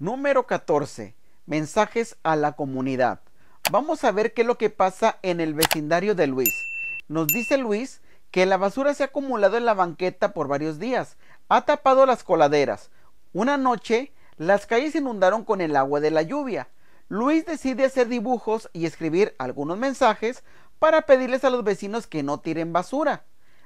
Número 14. Mensajes a la comunidad. Vamos a ver qué es lo que pasa en el vecindario de Luis. Nos dice Luis que la basura se ha acumulado en la banqueta por varios días. Ha tapado las coladeras. Una noche, las calles se inundaron con el agua de la lluvia. Luis decide hacer dibujos y escribir algunos mensajes para pedirles a los vecinos que no tiren basura.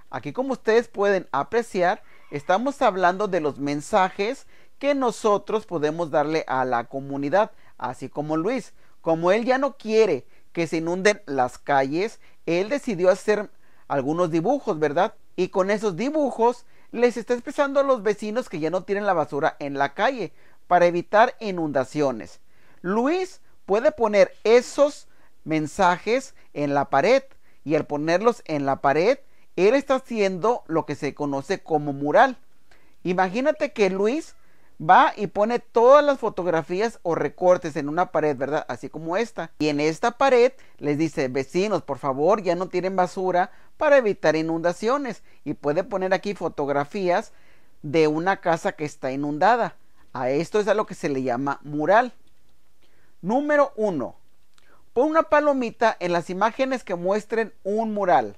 Aquí como ustedes pueden apreciar, estamos hablando de los mensajes que nosotros podemos darle a la comunidad, así como Luis. Como él ya no quiere que se inunden las calles, él decidió hacer algunos dibujos, ¿verdad? Y con esos dibujos les está expresando a los vecinos que ya no tienen la basura en la calle para evitar inundaciones. Luis puede poner esos mensajes en la pared y al ponerlos en la pared, él está haciendo lo que se conoce como mural. Imagínate que Luis va y pone todas las fotografías o recortes en una pared, ¿verdad? Así como esta. Y en esta pared les dice, vecinos, por favor, ya no tiren basura para evitar inundaciones. Y puede poner aquí fotografías de una casa que está inundada. A esto es a lo que se le llama mural. Número uno. Pon una palomita en las imágenes que muestren un mural.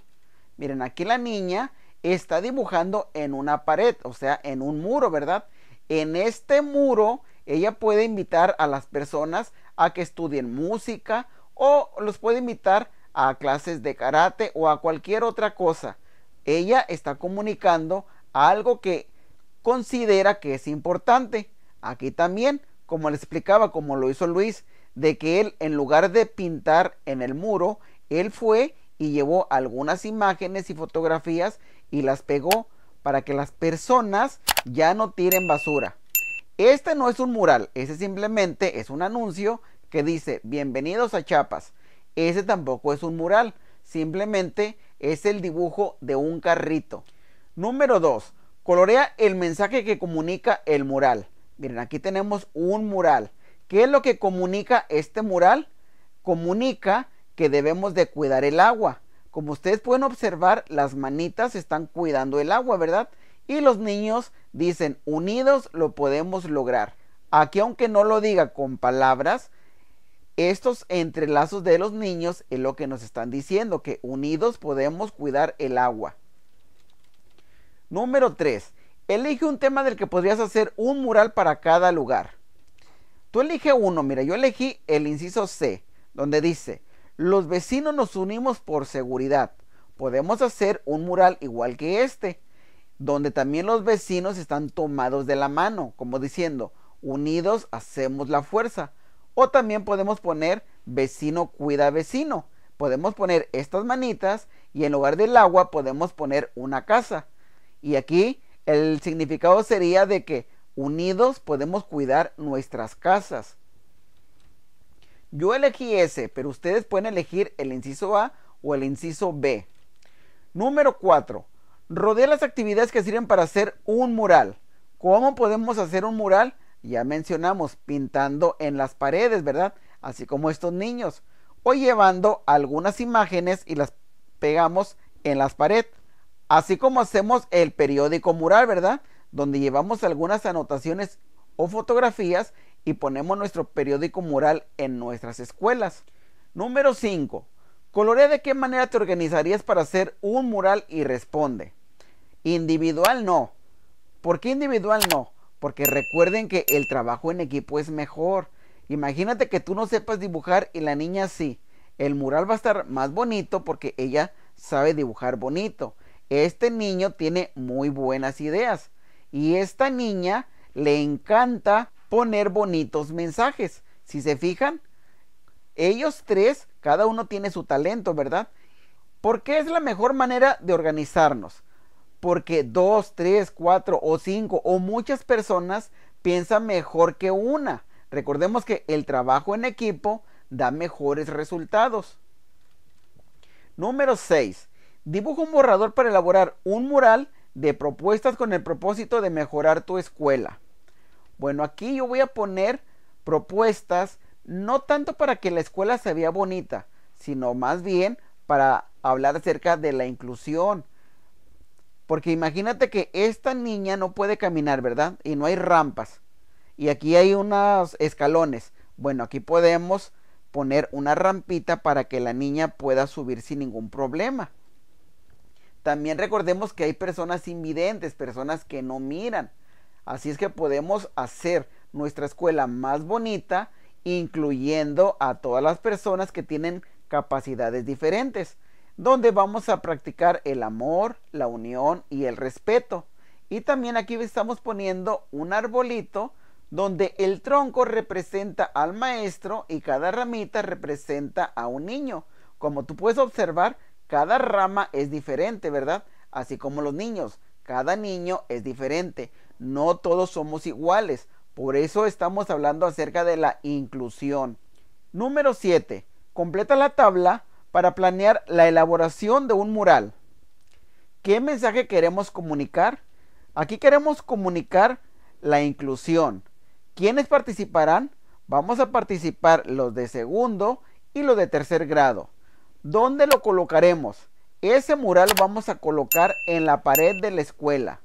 Miren, aquí la niña está dibujando en una pared, o sea, en un muro, ¿verdad? En este muro ella puede invitar a las personas a que estudien música o los puede invitar a clases de karate o a cualquier otra cosa. Ella está comunicando algo que considera que es importante. Aquí también, como le explicaba, como lo hizo Luis, de que él en lugar de pintar en el muro, él fue y llevó algunas imágenes y fotografías y las pegó para que las personas ya no tiren basura. Este no es un mural, ese simplemente es un anuncio que dice bienvenidos a Chapas. Ese tampoco es un mural, simplemente es el dibujo de un carrito. Número 2. Colorea el mensaje que comunica el mural. Miren, aquí tenemos un mural. ¿Qué es lo que comunica este mural? Comunica que debemos de cuidar el agua, como ustedes pueden observar, las manitas están cuidando el agua, ¿verdad? Y los niños dicen, unidos lo podemos lograr. Aquí, aunque no lo diga con palabras, estos entrelazos de los niños es lo que nos están diciendo, que unidos podemos cuidar el agua. Número 3. Elige un tema del que podrías hacer un mural para cada lugar. Tú elige uno, mira, yo elegí el inciso C, donde dice, los vecinos nos unimos por seguridad. Podemos hacer un mural igual que este, donde también los vecinos están tomados de la mano, como diciendo, unidos hacemos la fuerza. O también podemos poner vecino cuida vecino. Podemos poner estas manitas y en lugar del agua podemos poner una casa. Y aquí el significado sería de que unidos podemos cuidar nuestras casas. Yo elegí ese, pero ustedes pueden elegir el inciso A o el inciso B. Número 4. Rodea las actividades que sirven para hacer un mural. ¿Cómo podemos hacer un mural? Ya mencionamos, pintando en las paredes, ¿verdad? Así como estos niños. O llevando algunas imágenes y las pegamos en las paredes. Así como hacemos el periódico mural, ¿verdad? Donde llevamos algunas anotaciones o fotografías y ponemos nuestro periódico mural en nuestras escuelas. Número 5. Colorea de qué manera te organizarías para hacer un mural y responde. Individual no. ¿Por qué individual no? Porque recuerden que el trabajo en equipo es mejor. Imagínate que tú no sepas dibujar y la niña sí. El mural va a estar más bonito porque ella sabe dibujar bonito. Este niño tiene muy buenas ideas. Y esta niña le encanta poner bonitos mensajes. Si se fijan, ellos tres, cada uno tiene su talento, ¿verdad? Porque es la mejor manera de organizarnos. Porque dos, tres, cuatro o cinco o muchas personas piensan mejor que una. Recordemos que el trabajo en equipo da mejores resultados. Número 6. Dibuja un borrador para elaborar un mural de propuestas con el propósito de mejorar tu escuela. Bueno, aquí yo voy a poner propuestas no tanto para que la escuela se vea bonita, sino más bien para hablar acerca de la inclusión. Porque imagínate que esta niña no puede caminar, ¿verdad? Y no hay rampas. Y aquí hay unos escalones. Bueno, aquí podemos poner una rampita para que la niña pueda subir sin ningún problema. También recordemos que hay personas invidentes, personas que no miran. Así es que podemos hacer nuestra escuela más bonita, incluyendo a todas las personas que tienen capacidades diferentes, donde vamos a practicar el amor, la unión y el respeto. Y también aquí estamos poniendo un arbolito donde el tronco representa al maestro y cada ramita representa a un niño. Como tú puedes observar, cada rama es diferente, ¿verdad? Así como los niños, cada niño es diferente. No todos somos iguales. Por eso estamos hablando acerca de la inclusión. Número 7. Completa la tabla para planear la elaboración de un mural. ¿Qué mensaje queremos comunicar? Aquí queremos comunicar la inclusión. ¿Quiénes participarán? Vamos a participar los de segundo y los de tercer grado. ¿Dónde lo colocaremos? Ese mural vamos a colocar en la pared de la escuela.